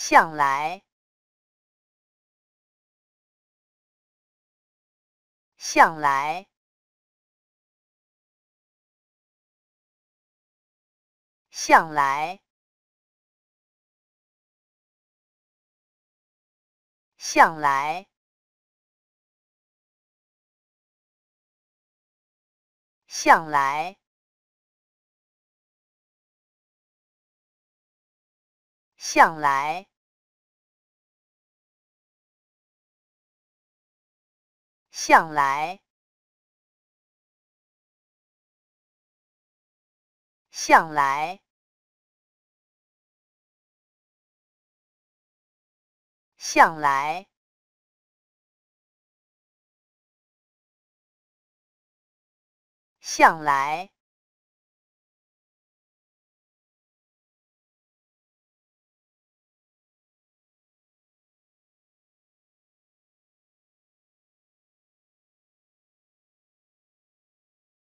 向来，向来，向来，向来，向来，向来。向来，向来，向来，向来。